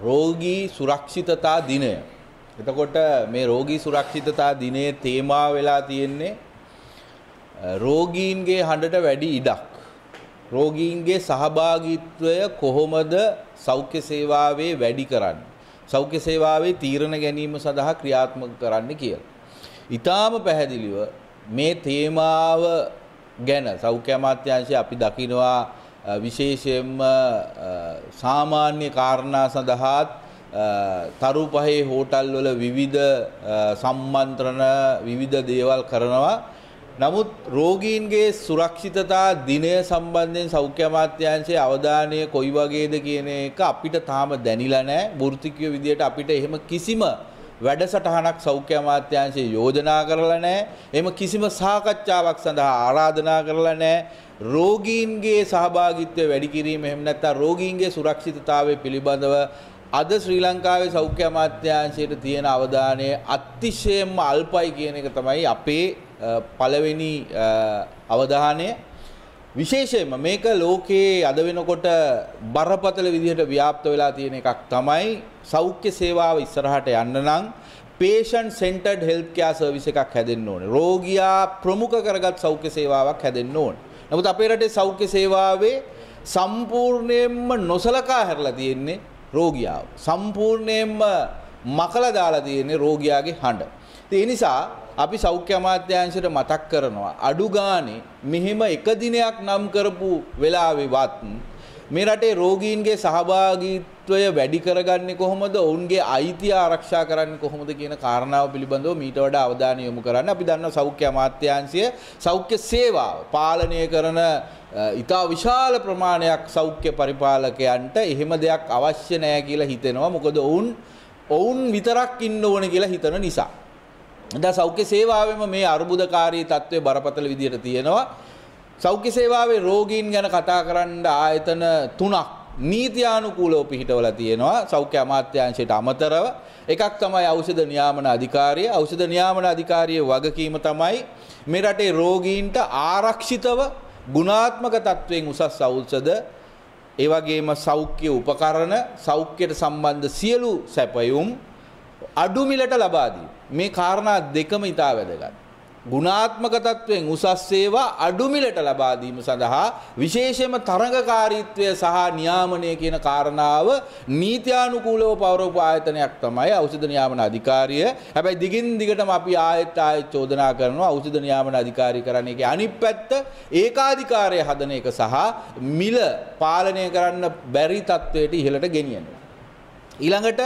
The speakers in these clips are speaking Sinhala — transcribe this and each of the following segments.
රෝගී සුරක්ෂිතතා දිනය. එතකොට මේ රෝගී සුරක්ෂිතතා දිනේ තේමා වෙලා තියෙන්නේ රෝගීන්ගේ හඬට වැඩි ඉඩක්. රෝගීන්ගේ සහභාගීත්වය කොහොමද සෞඛ්‍ය සේවාවේ වැඩි කරන්නේ? සෞඛ්‍ය සේවාවේ තීරණ ගැනීම සඳහා ක්‍රියාත්මක කරන්න කියලා. ඊටාම පැහැදිලිව මේ තේමාව ගැන සෞඛ්‍ය අමාත්‍යාංශය අපි දකිනවා විශේෂයෙන්ම සාමාන්‍ය කාරණා සඳහාත් තරු පහේ හෝටල් වල විවිධ සම්මන්ත්‍රණ විවිධ දේවල් කරනවා නමුත් රෝගීන්ගේ සුරක්ෂිතතා දිනය සම්බන්ධයෙන් සෞඛ්‍ය අමාත්‍යාංශයේ අවධානය කොයි වගේද කියන එක අපිට තාම දැනිලා නැහැ. වෘත්තිකය විදියට අපිට එහෙම කිසිම වැඩසටහනක් සෞඛ්‍ය අමාත්‍යාංශයේ යෝජනා කරලා නැහැ. එහෙම කිසිම සාකච්ඡාවක් සඳහා ආරාධනා කරලා නැහැ. රෝගීන්ගේ සහභාගිත්වය වැඩි කිරීම එහෙම නැත්නම් රෝගීන්ගේ සුරක්ෂිතතාවය පිළිබඳව අද ශ්‍රී ලංකාවේ සෞඛ්‍ය අමාත්‍යාංශයට තියෙන අවධානය අතිශයම අල්පයි කියන එක තමයි අපේ පළවෙනි අවධානය විශේෂයෙන්ම මේක ලෝකයේ අද වෙනකොට බරපතල විදිහට ව්‍යාප්ත වෙලා තියෙන එකක් තමයි සෞඛ්‍ය සේවාව ඉස්සරහට යන්න නම් patient centred health care service එකක් හැදෙන්න ඕනේ. රෝගියා ප්‍රමුඛ කරගත් සෞඛ්‍ය සේවාවක් හැදෙන්න ඕනේ. නමුත් අපේ රටේ සෞඛ්‍ය සේවාවේ සම්පූර්ණයෙන්ම නොසලකා හැරලා තියෙන්නේ රෝගියාව. සම්පූර්ණයෙන්ම මකලා දාලා තියෙන්නේ රෝගියාගේ හඬ. ඒ නිසා අපි සෞඛ්‍ය අමාත්‍යාංශයට මතක් කරනවා අඩු ගානේ මෙහෙම එක දිනයක් නම් කරපු වෙලාවෙවත් මේ රටේ රෝගීන්ගේ සහභාගීත්වය වැඩි කරගන්නේ කොහොමද ඔවුන්ගේ අයිතිය ආරක්ෂා කරන්නේ කොහොමද කියන කාරණාව පිළිබඳව මීට වඩා අවධානය යොමු කරන්න අපි දන්නවා සෞඛ්‍ය අමාත්‍යාංශය සෞඛ්‍ය සේවාව පාලනය කරන ඉතා විශාල ප්‍රමාණයක් සෞඛ්‍ය පරිපාලකයන්ට එහෙම දෙයක් අවශ්‍ය නෑ කියලා හිතෙනවා මොකද ඔවුන් ඔවුන් විතරක් ඉන්න ඕන කියලා හිතන නිසා. ද සෞඛ්‍ය සේවාවෙම මේ අර්බුදකාරී තත්ත්වය බරපතල විදියට තියෙනවා සෞඛ්‍ය සේවාවේ රෝගීන් ගැන කතා කරන්න ආයතන තුනක් නීතියානුකූලව පිහිටවලා තියෙනවා සෞඛ්‍ය අමාත්‍යාංශයට අමතරව එකක් තමයි ඖෂධ නියාමන අධිකාරිය ඖෂධ නියාමන අධිකාරියේ වගකීම තමයි මේ රටේ රෝගීන්ට ආරක්ෂිතව ගුණාත්මක තත්වයෙන් උසස් ඖෂධ ඒ වගේම සෞඛ්‍ය උපකරණ සෞඛ්‍යයට සම්බන්ධ සියලු සැපයුම් අඩු මිලට ලබා දී මේ කාරණා දෙකම ඉතා වැදගත් ගුණාත්මක තත්වයෙන් උසස් සේවා අඩුමිලට ලබා දීම සඳහා විශේෂයෙන්ම තරඟකාරීත්වය සහ නියාමනය කියන කාරණාව නීත්‍යානුකූලව පවරවපු ආයතනයක් තමයි ඖෂධ නියාමන අධිකාරිය. හැබැයි දිගින් දිගටම අපි ආයෙත් ආයෙත් චෝදනා කරනවා ඖෂධ නියාමන අධිකාරිය කරන්නේ ඒකේ අනිත් පැත්ත ඒකාධිකාරය හදන එක සහ මිල පාලනය කරන්න බැරි තත්වයට ඉහළට ගෙනියනවා. ඊළඟට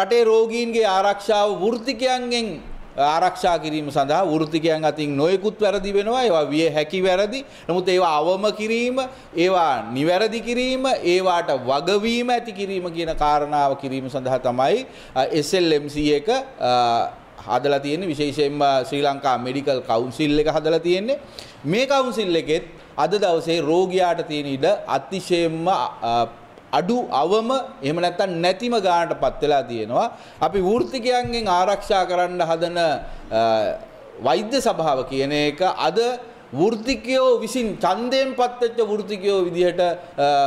රටේ රෝගීන්ගේ ආරක්ෂාව වෘත්තිකයන්ගෙන් ආරක්ෂා කිරීම සඳහා වෘත්තිකයන් අතින් නොයෙකුත් වැරදි වෙනවා ඒවා විය හැකි වැරදි නමුත් ඒවා අවම කිරීම ඒවා නිවැරදි කිරීම ඒවාට වගවීම ඇති කිරීම කියන කාරණාව කිරීම සඳහා තමයි SLMC එක හදලා තියෙන්නේ විශේෂයෙන්ම ශ්‍රී ලංකා මෙඩිකල් කවුන්සිල් එක හදලා තියෙන්නේ මේ කවුන්සිල් එකෙත් අද දවසේ රෝගියාට තියෙන ඉඩ අතිශයෙන්ම අඩු අවම එහෙම නැත්තම් නැතිම ගානට පත් වෙලා තියෙනවා. අපි වෘත්තිකයන්ගෙන් ආරක්ෂා කරන්න හදන වෛද්‍ය සභාව කියන එක අද වෘත්තිකයෝ විසින් ඡන්දයෙන් පත්වෙච්ච වෘත්තිකයෝ විදිහට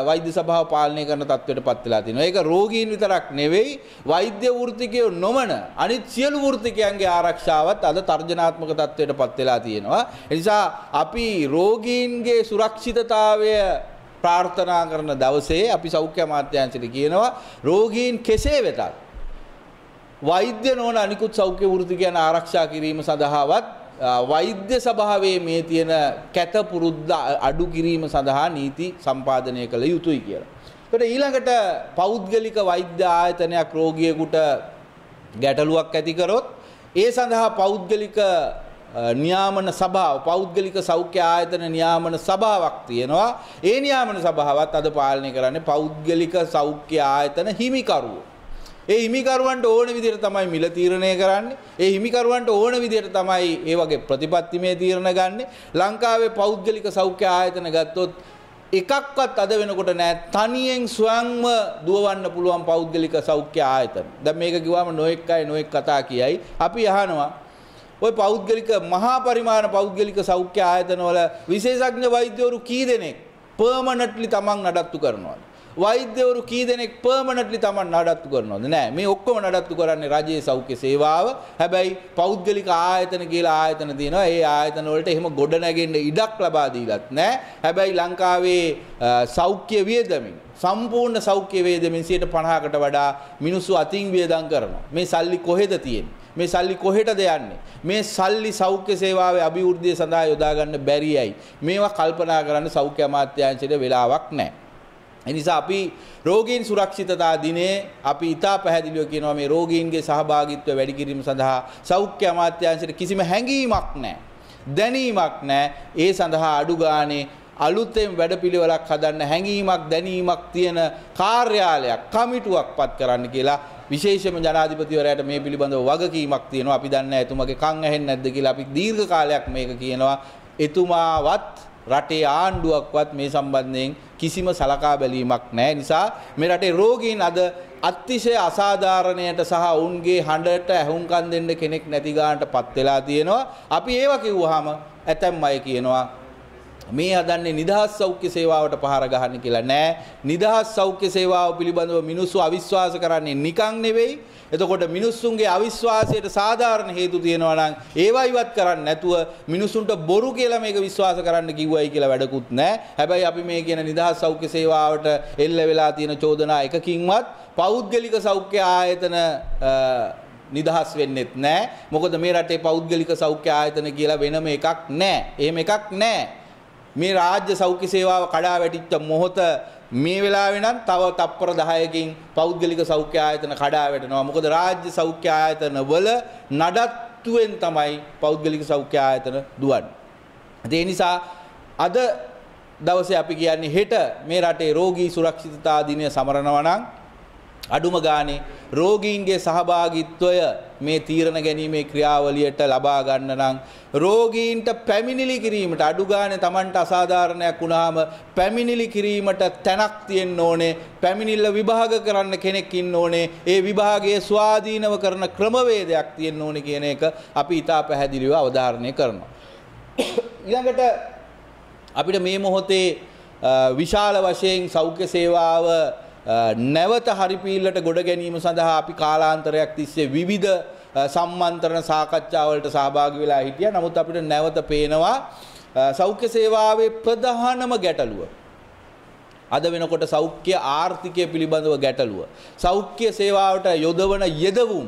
වෛද්‍ය සභාව පාලනය කරන තත්ත්වයට පත් වෙලා තිනවා. ඒක රෝගීන් විතරක් නෙවෙයි වෛද්‍ය වෘත්තිකයෝ නොමන අනිත් සියලු වෘත්තිකයන්ගේ ආරක්ෂාවත් අද තර්ජනාත්මක තත්ත්වයට පත් වෙලා තියෙනවා. ඒ නිසා අපි රෝගීන්ගේ සුරක්ෂිතතාවය ප්‍රාර්ථනා කරන දවසේ අපි සෞඛ්‍ය අමාත්‍යාංශයට කියනවා රෝගීන් කෙසේ වෙතත් වෛද්‍ය නොවන අනිකුත් සෞඛ්‍ය වෘත්ති ගැන ආරක්ෂා කිරීම සඳහාවත් වෛද්‍ය සභාවේ මේ තියෙන කැත පුරුද්ද අඩු කිරීම සඳහා නීති සම්පාදනය කළ යුතුයි කියලා. ඒකට ඊළඟට පෞද්ගලික වෛද්‍ය ආයතනයක් රෝගියෙකුට ගැටලුවක් ඇති කරොත් ඒ සඳහා පෞද්ගලික නියාමන සභාව පෞද්ගලික සෞඛ්‍ය ආයතන නියාමන සභාවක් තියෙනවා ඒ නියාමන සභාවත් අද පාලනය කරන්නේ පෞද්ගලික සෞඛ්‍ය ආයතන හිමිකරුවෝ ඒ හිමිකරුවන්ට ඕන විදිහට තමයි මිල තීරණය කරන්නේ. ඒ හිමිකරුවන්ට ඕන විදිහට තමයි ඒ වගේ ප්‍රතිපත්තිමය තීරණ ගන්න. ලංකාවේ පෞද්ගලික සෞඛ්‍ය ආයතන ගත්තොත් එකක්වත් අද වෙනකොට නෑ තනියෙන් ස්වයංම දුවවන්න පුළුවන් පෞද්ගලික සෞඛ්‍ය ආයතන. දැන් මේක කිව්වම නොඑක් අය නොඑක් කතා කියයි. අපි අහනවා ඔය පෞද්ගලික මහා පරිමාණ පෞද්ගලික සෞඛ්‍ය ආයතනවල විශේෂඥ වෛද්‍යවරු කී දෙනෙක් පර්මනන්ට්ලි තමන් නඩත්තු කරනවද? වෛද්‍යවරු කී දෙනෙක් පර්මනන්ට්ලි තමන් නඩත්තු කරනවද නෑ මේ ඔක්කොම නඩත්තු කරන්නේ රජයේ සෞඛ්‍ය සේවාව හැබැයි පෞද්ගලික ආයතන කියලා ආයතන තියෙනවා ඒ ආයතන වලට එහෙම ගොඩ නැගෙන්න ඉඩක් ලබා දීලත් නෑ හැබැයි ලංකාවේ සෞඛ්‍ය වියදමින් සම්පූර්ණ සෞඛ්‍ය වියදමින් 50කට වඩා මිනිස්සු අතින් වියදම් කරනවා මේ සල්ලි කොහෙද තියෙන්නේ මේ සල්ලි කොහෙටද යන්නේ? මේ සල්ලි සෞඛ්‍ය සේවාවේ අභිවෘද්ධිය සඳහා යොදා ගන්න බැරියයි. මේවා කල්පනා කරන්න සෞඛ්‍ය අමාත්‍යාංශයට වෙලාවක් නැහැ. එනිසා අපි රෝගීන් සුරක්ෂිතතා දිනේ අපි ඉතා පැහැදිලිව කියනවා මේ රෝගීන්ගේ සහභාගීත්වය වැඩි කිරීම සඳහා සෞඛ්‍ය අමාත්‍යාංශයට කිසිම හැඟීමක් නැහැ. දැනීමක් නැහැ. ඒ සඳහා අඩු ගානේ අලුතෙන් වැඩපිළිවෙලක් හදන්න හැඟීමක් දැනීමක් තියෙන කාර්යාලයක් කමිටුවක් පත් කරන්න කියලා විශේෂම ජනාධිපතිවරයාට මේ පිළිබඳව වගකීමක් තියෙනවා. අපි දන්නේ එතුමගේ කන් ඇහෙන්නේ නැද්ද කියලා අපි දීර්ඝ කාලයක් මේක කියනවා. එතුමාවත් රටේ ආණ්ඩුවක්වත් මේ සම්බන්ධයෙන් කිසිම සලකා බැලීමක් නැහැ. නිසා මේ රටේ රෝගීන් අද අතිශය අසාධාරණයට සහ ඔවුන්ගේ හඬට ඇහුම්කන් දෙන්න කෙනෙක් නැති ගන්නටපත් වෙලා තියෙනවා. අපි ඒව කිව්වහම ඇතැම් අය කියනවා මේ හදන්නේ නිදහස් සෞඛ්‍ය සේවාවට පහර ගහන්න කියලා නෑ. නිදහස් සෞඛ්‍ය සේවාව පිළිබඳව මිනිස්සු අවිශ්වාස කරන්නේ නිකං නෙවෙයි. එතකොට මිනිස්සුන්ගේ අවිශ්වාසයට සාධාරණ හේතු තියෙනවා නම් ඒවා ඉවත් කරන්න නැතුව මිනිසුන්ට බොරු කියලා මේක විශ්වාස කරන්න කිව්වයි කියලා වැඩකුත් නෑ. හැබැයි අපි මේ කියන නිදහස් සෞඛ්‍ය සේවාවට එල්ල වෙලා තියෙන චෝදනා එකකින්වත් පෞද්ගලික සෞඛ්‍ය ආයතන නිදහස් වෙන්නෙත් නෑ මොකද මේ රටේ පෞද්ගලික සෞඛ්‍ය ආයතන කියලා වෙනම එකක් නෑ. එහෙම එකක් නෑ. මේ රාජ්‍ය සෞඛ්‍ය සේවාව කඩා වැටිච්ච මොහොත මේ වෙලාවේ නම් තව තප්පර 10කින් පෞද්ගලික සෞඛ්‍ය ආයතන කඩා වැටෙනවා. මොකද රාජ්‍ය සෞඛ්‍ය ආයතන වල නඩත්තුවෙන් තමයි පෞද්ගලික සෞඛ්‍ය ආයතන දුවන්නේ. ඒ නිසා අද දවසේ අපි කියන්නේ හෙට මේ රටේ රෝගී සුරක්ෂිතතා දිනය සමරනවා නම් අඩුම ගානේ රෝගීන්ගේ සහභාගිත්වය මේ තීරණ ගැනීමේ ක්‍රියාවලියට ලබා ගන්න නම් රෝගීන්ට පැමිණිලි කිරීමට අඩු ගානේ Tamanට අසාධාරණයක් වුණාම පැමිණිලි කිරීමට තැනක් තියෙන්න ඕනේ පැමිණිල්ල විභාග කරන්න කෙනෙක් ඉන්න ඕනේ ඒ විභාගයේ ස්වාධීනව කරන ක්‍රමවේදයක් තියෙන්න ඕනේ කියන එක අපි ඊට පැහැදිලිව අවධාරණය කරනවා ඊළඟට අපිට මේ මොහොතේ විශාල වශයෙන් සෞඛ්‍ය සේවාව නැවත හරිපීල්ලට ගොඩ ගැනීම සඳහා අපි කාලාන්තරයක් තිස්සේ විවිධ සම්මන්ත්‍රණ සාකච්ඡාවලට සහභාගි වෙලා හිටියා. නමුත් අපිට නැවත පේනවා සෞඛ්‍ය සේවාවේ ප්‍රධානම ගැටලුව අද වෙනකොට සෞඛ්‍ය ආර්ථිකය පිළිබඳව ගැටලුව. සෞඛ්‍ය සේවාවට යොදවන යෙදවුම්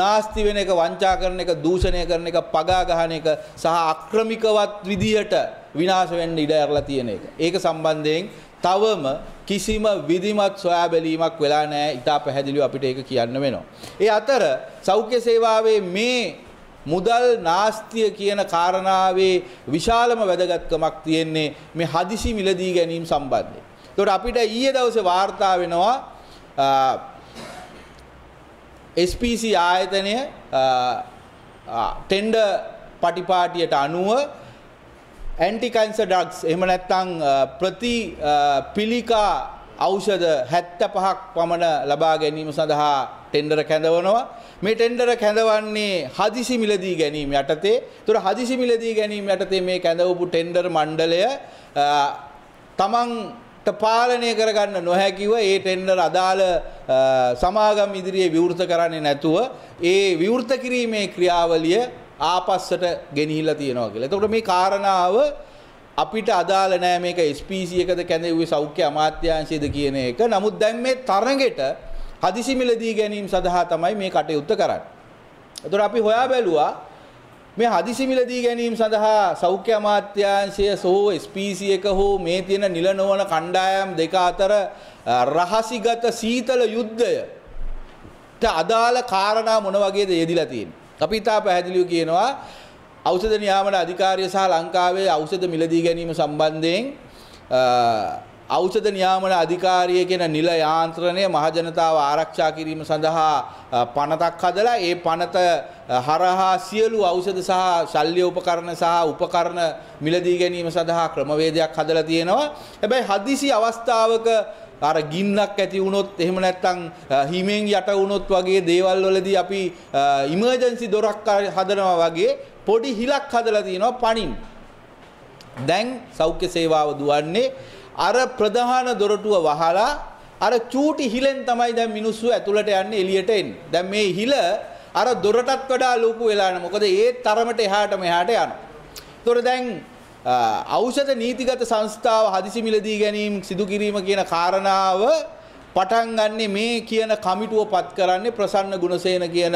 නාස්ති වෙන එක වංචා කරන එක දූෂණය කරන එක පගා ගහන එක සහ අක්‍රමිකවත් විදියට විනාශ වෙන්න ඉඩ ඇරලා තියෙන එක. ඒක සම්බන්ධයෙන් තවම කිසිම විධිමත් සොයා බැලීමක් වෙලා නැහැ. ඉතා පැහැදිලිව අපිට ඒක කියන්න වෙනවා. ඒ අතර සෞඛ්‍ය සේවාවේ මේ මුදල් නාස්තිය කියන කාරණාවේ විශාලම වැදගත්කමක් තියෙන්නේ මේ හදිසි මිලදී ගැනීම සම්බන්ධයෙන්. ඒතකොට අපිට ඊයේ දවසේ වාර්තා වෙනවා SPC ආයතනය ටෙන්ඩ පටිපාටියට අනුව ඇන්ටිකයින්ස ඩක්ස් එහෙම නැත්තං ප්‍රති පිළිකා ඖෂධ හැත්ත පහක් පමණ ලබා ගැනීම සඳහා ටෙන්ඩර කැඳවනවා. මේ ටෙන්ඩර කැඳවන්නේ හදිසි මිලදී ගැනීම යටතේ තුර හදිසි මිලදී ගැනීම යටතේ මේ කැඳවපු ටෙන්ඩර් මණ්ඩලය තමන්ට පාලනය කරගන්න නොහැකිව ඒ ටෙන්ඩර් අදාළ සමාගම් ඉදිරියේ විවෘත කරන්නේ නැතුව ඒ විවෘත කිරීමේ ක්‍රියාවලිය ආපස්සට ගෙනහිලා තියෙනවා කියලා. එතකොට මේ කාරණාව අපිට අදාළ නෑ මේක SPC එකද කැඳෙව්වේ සෞඛ්‍ය අමාත්‍යාංශයේද කියන එක. නමුත් දැන් මේ තරඟෙට හදිසි මිලදී ගැනීම සඳහා තමයි මේ කටයුත්ත කරන්නේ. එතකොට අපි හොයා බැලුවා මේ හදිසි මිලදී ගැනීම සඳහා සෞඛ්‍ය අමාත්‍යාංශය සෝ SPC එක හෝ මේ තියෙන නිල නොවන කණ්ඩායම් දෙක අතර රහසිගත සීතල යුද්ධයට අදාළ කාරණා මොන වගේද යෙදිලා තියෙන්නේ? අපි ඉතා පැහැදිලිව කියනවා ඖෂධ නියාමන අධිකාරිය සහ ලංකාවේ ඖෂධ මිලදී ගැනීම සම්බන්ධයෙන් ඖෂධ නියාමන අධිකාරිය කියන නිල යාන්ත්‍රණය මහජනතාව ආරක්ෂා කිරීම සඳහා පනතක් හදලා ඒ පනත හරහා සියලු ඖෂධ සහ ශල්්‍ය උපකරණ සහ උපකරණ මිලදී ගැනීම සඳහා ක්‍රමවේදයක් හදලා තියෙනවා. හැබැයි හදිසි අවස්ථාවක අර ගින්නක් ඇති වුණොත් එහෙම නැත්නම් හිමෙන් යට වුණොත් වගේ දේවල් වලදී අපි ඉමර්ජන්සි දොරක් හදනවා වගේ පොඩි හිලක් හදලා තියෙනවා පණින්. දැන් සෞඛ්‍ය සේවාව දුවන්නේ අර ප්‍රධාන දොරටුව වහලා අර චූටි හිලෙන් තමයි දැන් මිනිස්සු ඇතුළට යන්නේ එළියට එන්නේ. දැන් මේ හිල අර දොරටත් වඩා ලොකු වෙලා යන මොකද ඒ තරමට එහාට මෙහාට යනවා. ඒතොර දැන් ඖෂධ නීතිගත සංස්ථාව හදිසි මිලදී ගැනීම සිදු කිරීම කියන කාරණාව පටන් ගන්නෙ මේ කියන කමිටුව පත් කරන්නේ ප්‍රසන්න ගුණසේන කියන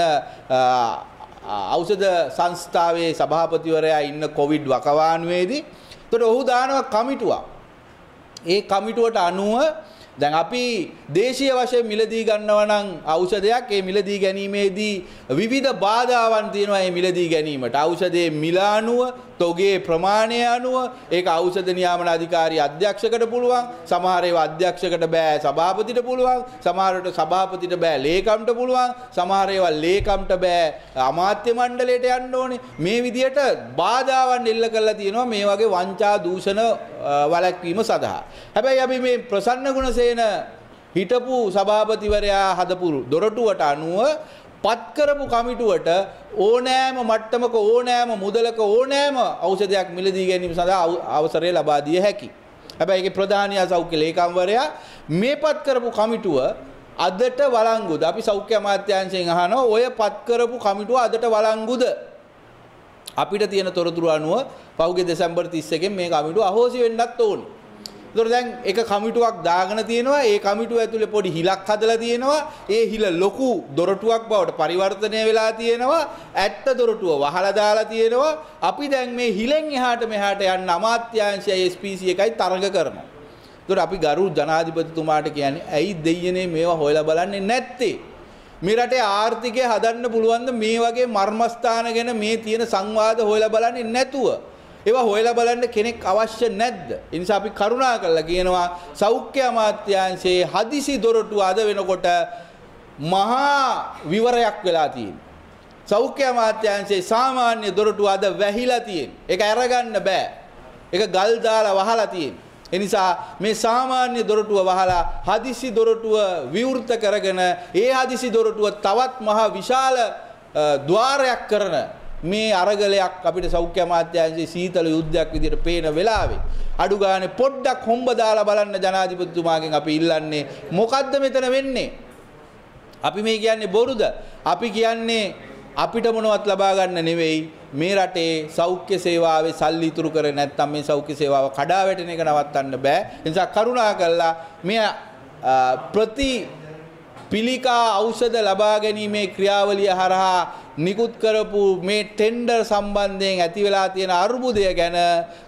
ඖෂධ සංස්ථාවේ සභාපතිවරයා ඉන්න කොවිඩ් වකවානුවේදී එතකොට ඔහු දානවා කමිටුවක්. ඒ කමිටුවට අනුව දැන් අපි දේශීය වශයෙන් මිලදී ගන්නවා නම් ඖෂධයක් ඒ මිලදී ගැනීමේදී විවිධ බාධාවන් තියෙනවා මේ මිලදී ගැනීමට. ඖෂධයේ මිල අනුව තොගේ ප්‍රමාණය අනුව ඒක ඖෂධ නියාමන අධිකාරී අධ්‍යක්ෂකට පුළුවන් සමහර ඒවා අධ්‍යක්ෂකට බෑ සභාපතිට පුළුවන් සමහරට සභාපතිට බෑ ලේකම්ට පුළුවන් සමහර ඒවා ලේකම්ට බෑ අමාත්‍ය මණ්ඩලයට යන්න ඕනේ මේ විදිහට බාධාවන් එල්ල කරලා තියෙනවා මේ වගේ වංචා දූෂණ වළක්වීම සඳහා හැබැයි අපි මේ ප්‍රසන්න ගුණසේන හිටපු සභාපතිවරයා හදපු දොරටුවට අනුව පත්කරපු කමිටුවට ඕනෑම මට්ටමක ඕනෑම මුදලක ඕනෑම ඖෂධයක් මිලදී ගැනීම සඳහා අවසරය ලබා දිය හැකි. හැබැයි ඒකේ ප්‍රධානී සෞඛ්‍ය ලේකම්වරයා මේ පත්කරපු කමිටුව අදට වළංගුද? අපි සෞඛ්‍ය අමාත්‍යාංශයෙන් අහනවා ඔය පත්කරපු කමිටුව අදට වළංගුද? අපිට තියෙන තොරතුරු අනුව පහුගිය දෙසැම්බර් 31 මේ කමිටුව අහෝසි වෙන්නත් ඕනේ. ඒතොර දැන් එක කමිටුවක් දාගෙන තියෙනවා ඒ කමිටුව ඇතුලේ පොඩි හිලක් හදලා තියෙනවා ඒ හිල ලොකු දොරටුවක් බවට පරිවර්තනය වෙලා තියෙනවා ඇත්ත දොරටුව වහලා දාලා තියෙනවා අපි දැන් මේ හිලෙන් එහාට මෙහාට යන්න අමාත්‍යාංශය SPC එකයි තරඟ කරනවා ඒතොර අපි ගරු ජනාධිපතිතුමාට කියන්නේ ඇයි දෙයියනේ මේවා හොයලා බලන්නේ නැත්තේ මේ රටේ ආර්ථිකය හදන්න පුළුවන් මේ වගේ මර්මස්ථාන ගැන මේ තියෙන සංවාද හොයලා බලන්නේ නැතුව ඒවා හොයලා බලන්න කෙනෙක් අවශ්‍ය නැද්ද? ඒ නිසා අපි කරුණා කරලා කියනවා සෞඛ්‍ය අමාත්‍යාංශයේ හදිසි දොරටු අද වෙනකොට මහා විවරයක් වෙලා තියෙනවා. සෞඛ්‍ය අමාත්‍යාංශයේ සාමාන්‍ය දොරටු අද වැහිලා තියෙනවා. ඒක අරගන්න බෑ. ඒක ගල් දාලා වහලා තියෙනවා. එනිසා මේ සාමාන්‍ය දොරටුව වහලා හදිසි දොරටුව විවෘත කරගෙන ඒ හදිසි දොරටුව තවත් මහා විශාල ద్వාරයක් කරන මේ අරගලයක් අපිට සෞඛ්‍ය අමාත්‍යාංශයේ සීතල යුද්ධයක් විදිහට පේන වෙලාවේ අඩු ගානේ පොඩ්ඩක් හොම්බ දාලා බලන්න ජනාධිපතිතුමාගෙන් අපි ඉල්ලන්නේ මොකද්ද මෙතන වෙන්නේ අපි මේ කියන්නේ බොරුද අපි කියන්නේ අපිට මොනවත් ලබා ගන්න නෙවෙයි මේ රටේ සෞඛ්‍ය සේවාවේ සල්ලි ඉතුරු කරේ නැත්නම් මේ සෞඛ්‍ය සේවාව කඩා වැටෙන එක නවත්තන්න බෑ. ඒ නිසා කරුණා කළා මේ ප්‍රති පිළිකා ඖෂධ ලබා ගැනීමේ ක්‍රියාවලිය හරහා නිකුත් කරපු මේ ටෙන්ඩර් සම්බන්ධයෙන් ඇති වෙලා තියෙන අර්බුදය ගැන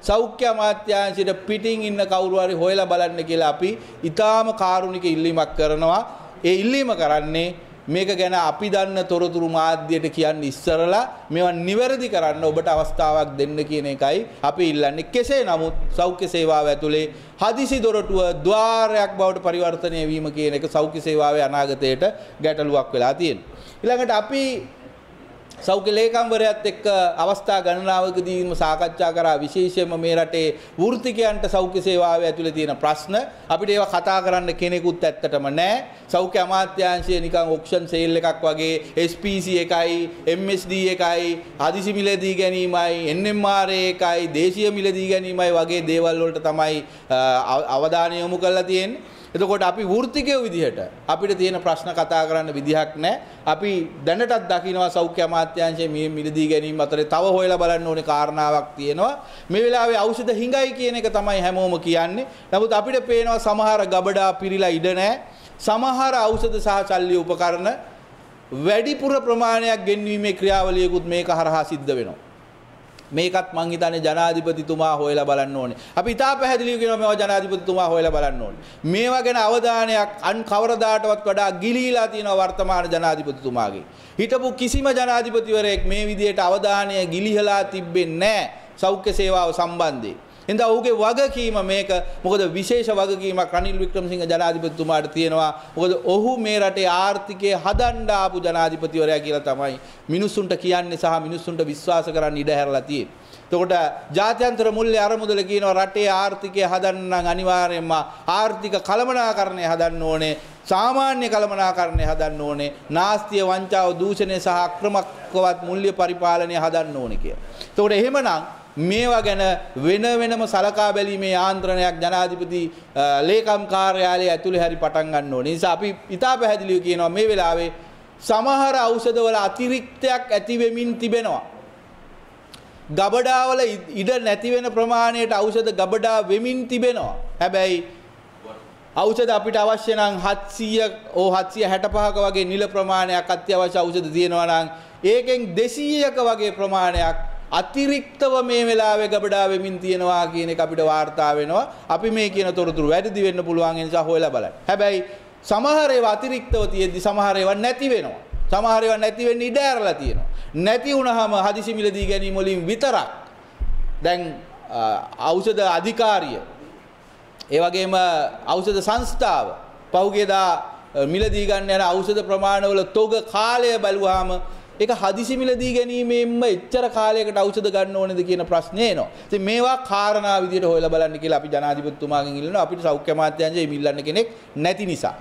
සෞඛ්‍ය අමාත්‍යාංශයට පිටින් ඉන්න කවුරු හරි හොයලා බලන්න කියලා අපි ඊටාම කාරුණික ඉල්ලීමක් කරනවා ඒ ඉල්ලීම කරන්නේ මේක ගැන අපි දන්න තොරතුරු මාධ්‍යයට කියන්න ඉස්සරලා මේවා නිවැරදි කරන්න ඔබට අවස්ථාවක් දෙන්න කියන එකයි අපි ඉල්ලන්නේ. කෙසේ නමුත් සෞඛ්‍ය සේවාව ඇතුලේ හදිසි දොරටුව ద్వාරයක් බවට පරිවර්තනය වීම කියන එක සෞඛ්‍ය සේවාවේ අනාගතයට ගැටලුවක් වෙලා තියෙනවා. ඊළඟට අපි සෞඛ්‍ය ලේකම්වරයාත් එක්ක අවස්ථා ගණනාවකදීම සාකච්ඡා කරා විශේෂයෙන්ම මේ රටේ වෘත්තිකයන්ට සෞඛ්‍ය සේවාව ඇතුළේ තියෙන ප්‍රශ්න අපිට ඒවා කතා කරන්න කෙනෙකුත් ඇත්තටම නැහැ සෞඛ්‍ය අමාත්‍යාංශය නිකන් ඔක්ෂන් සේල් එකක් වගේ SPC එකයි MSD එකයි හදිසි මිලදී ගැනීමයි NMR එකයි දේශීය මිලදී ගැනීමයි වගේ දේවල් වලට තමයි අවධානය යොමු කරලා තියෙන්නේ එතකොට අපි වෘත්තිකයෝ විදිහට අපිට තියෙන ප්‍රශ්න කතා කරන්න විදිහක් නැහැ. අපි දැනටත් දකිනවා සෞඛ්‍ය අමාත්‍යාංශයේ මේ මිලදී ගැනීම අතරේ තව හොයලා බලන්න ඕනේ කාරණාවක් තියෙනවා. මේ වෙලාවේ ඖෂධ හිඟයි කියන එක තමයි හැමෝම කියන්නේ. නමුත් අපිට පේනවා සමහර ගබඩා පිරিলা ඉඩ නැහැ. සමහර ඖෂධ සහ සල්ලි උපකරණ වැඩිපුර ප්‍රමාණයක් ගෙන්වීමේ ක්‍රියාවලියකුත් මේක හරහා සිද්ධ වෙනවා. මේකත් මං හිතන්නේ ජනාධිපතිතුමා හොයලා බලන්න ඕනේ. අපි ඉතා පැහැදිලිව කියනවා මේවා ජනාධිපතිතුමා හොයලා බලන්න ඕනේ. මේවා ගැන අවධානයක් අන් කවරදාටවත් වඩා ගිලීලා තියෙනවා වර්තමාන ජනාධිපතිතුමාගේ. හිටපු කිසිම ජනාධිපතිවරයෙක් මේ විදියට අවධානය ගිලිහලා තිබෙන්නේ නැහැ සෞඛ්‍ය සේවාව සම්බන්ධයෙන්. එඳ ඔහුගේ වගකීම මේක මොකද විශේෂ වගකීමක් රනිල් වික්‍රමසිංහ ජනාධිපතිතුමාට තියෙනවා. මොකද ඔහු මේ රටේ ආර්ථිකය හදන්න ආපු ජනාධිපතිවරයා කියලා තමයි මිනිසුන්ට කියන්නේ සහ මිනිසුන්ට විශ්වාස කරන්න ඉඩ හැරලා තියෙන්නේ. එතකොට ජාත්‍යන්තර මුල්‍ය අරමුදල කියනවා රටේ ආර්ථිකය හදන්න නම් අනිවාර්යයෙන්ම ආර්ථික කළමනාකරණය හදන්න ඕනේ සාමාන්‍ය කළමනාකරණය හදන්න ඕනේ නාස්තිය වංචාව දූෂණය සහ අක්‍රමකවත් මුල්‍ය පරිපාලනය හදන්න ඕනේ කියලා. එතකොට එහෙමනම් මේවා ගැන වෙන වෙනම සලකා බැලීමේ ආන්ත්‍රණයක් ජනාධිපති ලේකම් කාර්යාලය ඇතුළේ හරි පටන් ගන්න ඕනේ. නිසා අපි ඉතා පැහැදිලිව කියනවා මේ වෙලාවේ සමහර ඖෂධවල අතිරික්තයක් ඇති වෙමින් තිබෙනවා. ගබඩාවල ඉඩ නැති වෙන ප්‍රමාණයට ඖෂධ ගබඩා වෙමින් තිබෙනවා. හැබැයි ඖෂධ අපිට අවශ්‍ය නම් 700 ඕ 765ක වගේ නිල ප්‍රමාණයක් අත්‍යවශ්‍ය ඖෂධ තියෙනවා නම් ඒකෙන් 200ක වගේ ප්‍රමාණයක් අතිරික්තව මේ වෙලාවේ ගබඩා වෙමින් තියෙනවා කියන එක අපිට වාර්තා වෙනවා. අපි මේ කියන තොරතුරු වැඩිදි වෙන්න පුළුවන් ඒ නිසා හොයලා බලන්න. හැබැයි සමහර ඒවා අතිරික්තව තියෙද්දි සමහර ඒවා නැති වෙනවා. සමහර ඒවා නැති වෙන්න ඉඩ ඇරලා තියෙනවා. නැති වුණාම හදිසි මිලදී ගැනීම වලින් විතරක් දැන් ඖෂධ අධිකාරිය ඒ වගේම ඖෂධ සංස්ථාව පහුගියදා මිලදී ගන්න යන ඖෂධ ප්‍රමාණවල තොග කාලය බලුවාම ඒක හදිසි මිලදී ගැනීමෙන්ම එච්චර කාලයකට ඖෂධ ගන්න ඕනේද කියන ප්‍රශ්නේ එනවා. ඉතින් මේවා කාරණා විදියට හොයලා බලන්න කියලා අපි ජනාධිපතිතුමාගෙන් ඉල්ලනවා අපිට සෞඛ්‍ය අමාත්‍යාංශය මිල්ලන්න කෙනෙක් නැති නිසා.